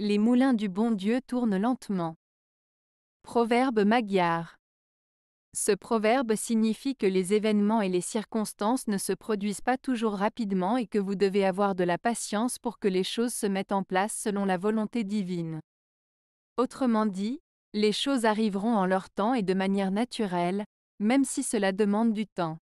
Les moulins du bon Dieu tournent lentement. Proverbe magyar. Ce proverbe signifie que les événements et les circonstances ne se produisent pas toujours rapidement et que vous devez avoir de la patience pour que les choses se mettent en place selon la volonté divine. Autrement dit, les choses arriveront en leur temps et de manière naturelle, même si cela demande du temps.